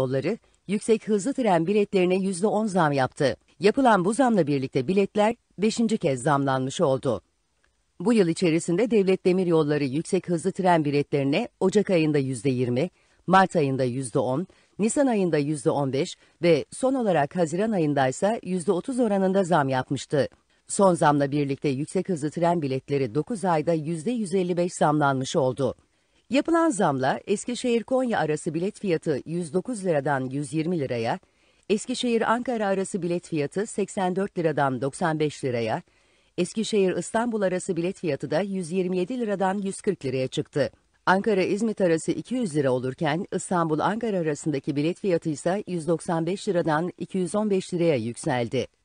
Yolları, yüksek hızlı tren biletlerine %10 zam yaptı. Yapılan bu zamla birlikte biletler 5. kez zamlanmış oldu. Bu yıl içerisinde Devlet Demir Yolları yüksek hızlı tren biletlerine Ocak ayında %20, Mart ayında %10, Nisan ayında %15 ve son olarak Haziran ayında ise %30 oranında zam yapmıştı. Son zamla birlikte yüksek hızlı tren biletleri 9 ayda %155 zamlanmış oldu. Yapılan zamla Eskişehir-Konya arası bilet fiyatı 109 liradan 120 liraya, Eskişehir-Ankara arası bilet fiyatı 84 liradan 95 liraya, Eskişehir-İstanbul arası bilet fiyatı da 127 liradan 140 liraya çıktı. Ankara-İzmit arası 200 lira olurken İstanbul-Ankara arasındaki bilet fiyatı ise 195 liradan 215 liraya yükseldi.